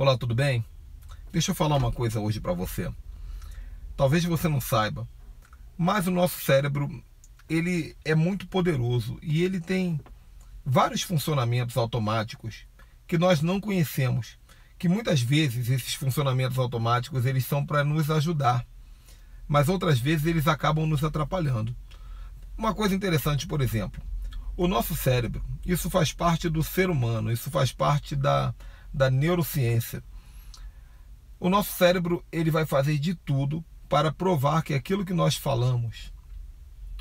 Olá, tudo bem? Deixa eu falar uma coisa hoje para você. Talvez você não saiba, mas o nosso cérebro, ele é muito poderoso e ele tem vários funcionamentos automáticos que nós não conhecemos, que muitas vezes esses funcionamentos automáticos eles são para nos ajudar, mas outras vezes eles acabam nos atrapalhando. Uma coisa interessante, por exemplo, o nosso cérebro, isso faz parte do ser humano, isso faz parte da da neurociência. O nosso cérebro ele vai fazer de tudo para provar que aquilo que nós falamos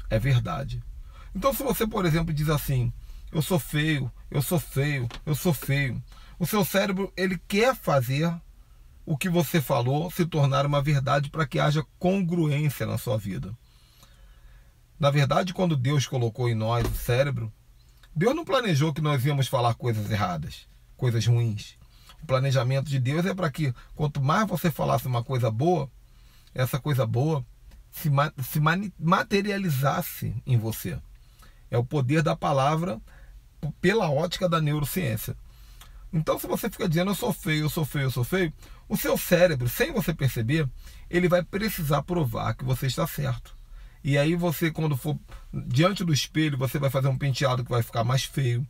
é verdade. Então, se você, por exemplo, diz assim: "Eu sou feio, eu sou feio, eu sou feio", o seu cérebro ele quer fazer o que você falou se tornar uma verdade para que haja congruência na sua vida. Na verdade, quando Deus colocou em nós o cérebro, Deus não planejou que nós íamos falar coisas erradas, coisas ruins. O planejamento de Deus é para que quanto mais você falasse uma coisa boa, essa coisa boa se, ma se materializasse em você. É o poder da palavra pela ótica da neurociência. Então, se você fica dizendo eu sou feio, eu sou feio, eu sou feio, o seu cérebro, sem você perceber, ele vai precisar provar que você está certo. E aí você, quando for diante do espelho, você vai fazer um penteado que vai ficar mais feio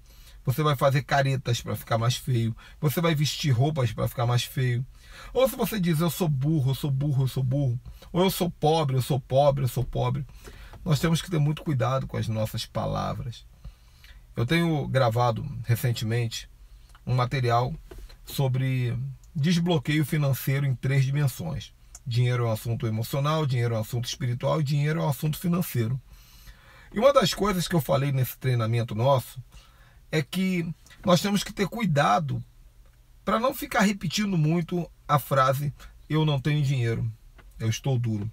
você vai fazer caretas para ficar mais feio, você vai vestir roupas para ficar mais feio. Ou se você diz eu sou burro, eu sou burro, eu sou burro, ou eu sou pobre, eu sou pobre, eu sou pobre. Nós temos que ter muito cuidado com as nossas palavras. Eu tenho gravado recentemente um material sobre desbloqueio financeiro em três dimensões. Dinheiro é um assunto emocional, dinheiro é um assunto espiritual e dinheiro é um assunto financeiro. E uma das coisas que eu falei nesse treinamento nosso é que nós temos que ter cuidado para não ficar repetindo muito a frase eu não tenho dinheiro, eu estou duro.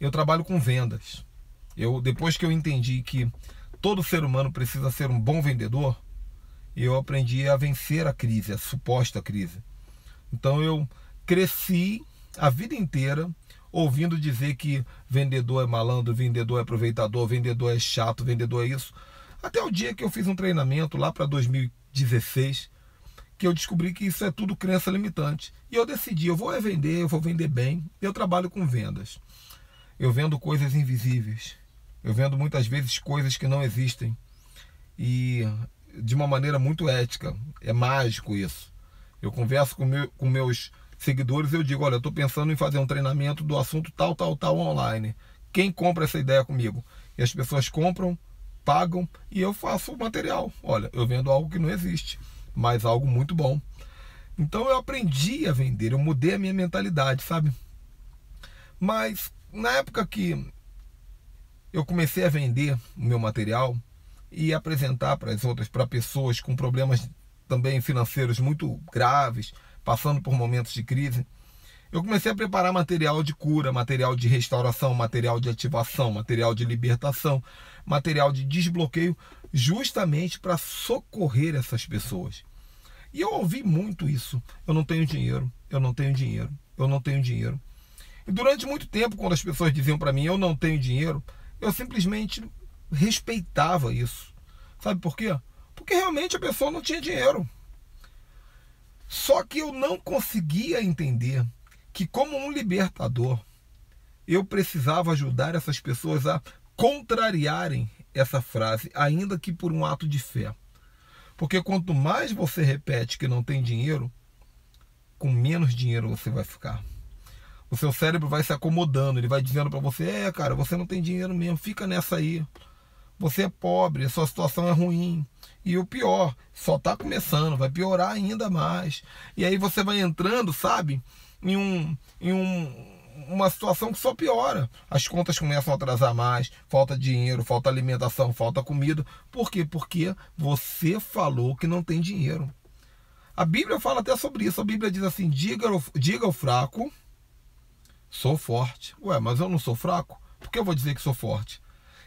Eu trabalho com vendas. Eu depois que eu entendi que todo ser humano precisa ser um bom vendedor, eu aprendi a vencer a crise, a suposta crise. Então eu cresci a vida inteira ouvindo dizer que vendedor é malandro, vendedor é aproveitador, vendedor é chato, vendedor é isso. Até o dia que eu fiz um treinamento lá para 2016, que eu descobri que isso é tudo crença limitante. E eu decidi, eu vou vender, eu vou vender bem. Eu trabalho com vendas. Eu vendo coisas invisíveis. Eu vendo muitas vezes coisas que não existem. E de uma maneira muito ética. É mágico isso. Eu converso com, meu, com meus seguidores eu digo, olha, eu estou pensando em fazer um treinamento do assunto tal, tal, tal online. Quem compra essa ideia comigo? E as pessoas compram, pagam e eu faço o material. Olha, eu vendo algo que não existe, mas algo muito bom. Então eu aprendi a vender, eu mudei a minha mentalidade, sabe? Mas na época que eu comecei a vender o meu material e apresentar para as outras, para pessoas com problemas também financeiros muito graves, passando por momentos de crise, eu comecei a preparar material de cura, material de restauração, material de ativação, material de libertação, material de desbloqueio, justamente para socorrer essas pessoas. E eu ouvi muito isso. Eu não tenho dinheiro, eu não tenho dinheiro, eu não tenho dinheiro. E durante muito tempo, quando as pessoas diziam para mim eu não tenho dinheiro, eu simplesmente respeitava isso. Sabe por quê? Porque realmente a pessoa não tinha dinheiro. Só que eu não conseguia entender que, como um libertador, eu precisava ajudar essas pessoas a contrariarem essa frase, ainda que por um ato de fé. Porque quanto mais você repete que não tem dinheiro, com menos dinheiro você vai ficar. O seu cérebro vai se acomodando, ele vai dizendo para você: é, cara, você não tem dinheiro mesmo, fica nessa aí. Você é pobre, a sua situação é ruim. E o pior, só está começando, vai piorar ainda mais. E aí você vai entrando, sabe? em, um, em um, uma situação que só piora. As contas começam a atrasar mais, falta dinheiro, falta alimentação, falta comida. Por quê? Porque você falou que não tem dinheiro. A Bíblia fala até sobre isso. A Bíblia diz assim: diga, diga ao fraco, sou forte. Ué, mas eu não sou fraco? Por que eu vou dizer que sou forte?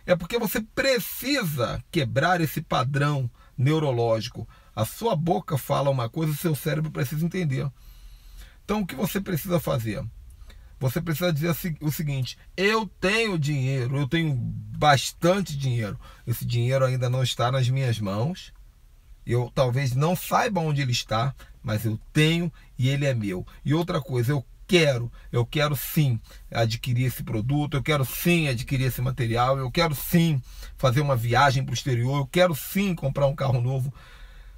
É porque você precisa quebrar esse padrão neurológico. A sua boca fala uma coisa, seu cérebro precisa entender. Então o que você precisa fazer? Você precisa dizer o seguinte: eu tenho dinheiro, eu tenho bastante dinheiro. Esse dinheiro ainda não está nas minhas mãos. Eu talvez não saiba onde ele está, mas eu tenho e ele é meu. E outra coisa, eu quero, eu quero sim adquirir esse produto, eu quero sim adquirir esse material, eu quero sim fazer uma viagem para o exterior, eu quero sim comprar um carro novo.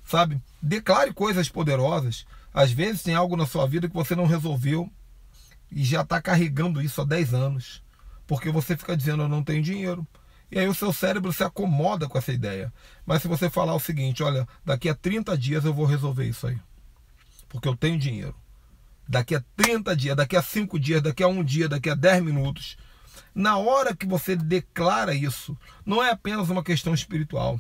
Sabe? Declare coisas poderosas. Às vezes tem algo na sua vida que você não resolveu e já está carregando isso há 10 anos, porque você fica dizendo eu não tenho dinheiro. E aí o seu cérebro se acomoda com essa ideia. Mas se você falar o seguinte, olha, daqui a 30 dias eu vou resolver isso aí. Porque eu tenho dinheiro. Daqui a 30 dias, daqui a 5 dias, daqui a 1 dia, daqui a 10 minutos. Na hora que você declara isso, não é apenas uma questão espiritual.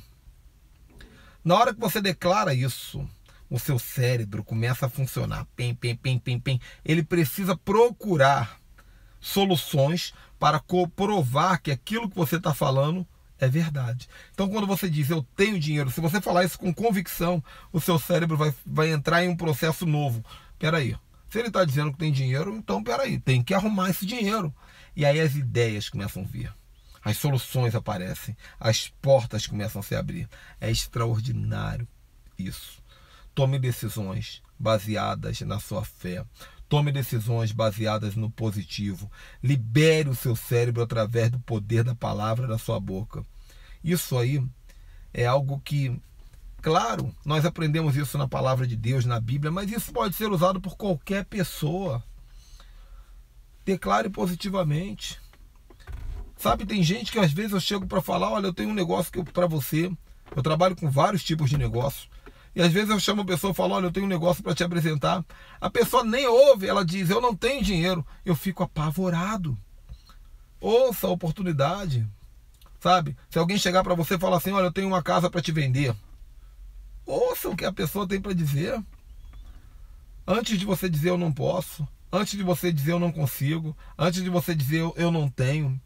Na hora que você declara isso, o seu cérebro começa a funcionar. Pem, pem, pem, pem, pem. Ele precisa procurar soluções para provar que aquilo que você está falando é verdade. Então, quando você diz eu tenho dinheiro, se você falar isso com convicção, o seu cérebro vai, vai entrar em um processo novo. Peraí, se ele está dizendo que tem dinheiro, então peraí, tem que arrumar esse dinheiro. E aí as ideias começam a vir, as soluções aparecem, as portas começam a se abrir. É extraordinário isso. Tome decisões baseadas na sua fé. Tome decisões baseadas no positivo. Libere o seu cérebro através do poder da palavra da sua boca. Isso aí é algo que, claro, nós aprendemos isso na palavra de Deus, na Bíblia, mas isso pode ser usado por qualquer pessoa. Declare positivamente. Sabe, tem gente que às vezes eu chego para falar, olha, eu tenho um negócio para você. Eu trabalho com vários tipos de negócio. E às vezes eu chamo a pessoa e falo: Olha, eu tenho um negócio para te apresentar. A pessoa nem ouve, ela diz: Eu não tenho dinheiro. Eu fico apavorado. Ouça a oportunidade. Sabe? Se alguém chegar para você e falar assim: Olha, eu tenho uma casa para te vender. Ouça o que a pessoa tem para dizer. Antes de você dizer eu não posso, antes de você dizer eu não consigo, antes de você dizer eu não tenho,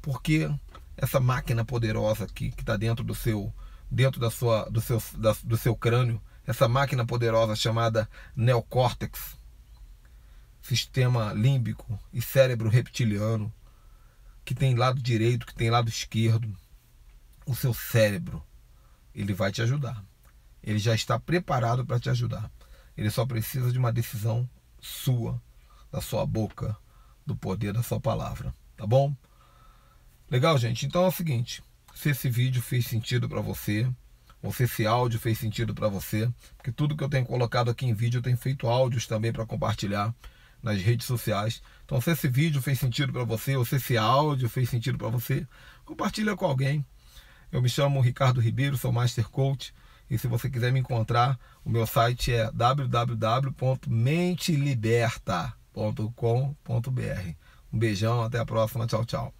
porque essa máquina poderosa aqui que está dentro do seu dentro da sua, do, seu, da, do seu crânio, essa máquina poderosa chamada neocórtex, sistema límbico e cérebro reptiliano, que tem lado direito, que tem lado esquerdo, o seu cérebro, ele vai te ajudar. Ele já está preparado para te ajudar. Ele só precisa de uma decisão sua, da sua boca, do poder da sua palavra, tá bom? Legal, gente? Então é o seguinte, se esse vídeo fez sentido para você, ou se esse áudio fez sentido para você, porque tudo que eu tenho colocado aqui em vídeo eu tenho feito áudios também para compartilhar nas redes sociais. Então, se esse vídeo fez sentido para você, ou se esse áudio fez sentido para você, compartilha com alguém. Eu me chamo Ricardo Ribeiro, sou Master Coach. E se você quiser me encontrar, o meu site é www.menteliberta.com.br. Um beijão, até a próxima. Tchau, tchau.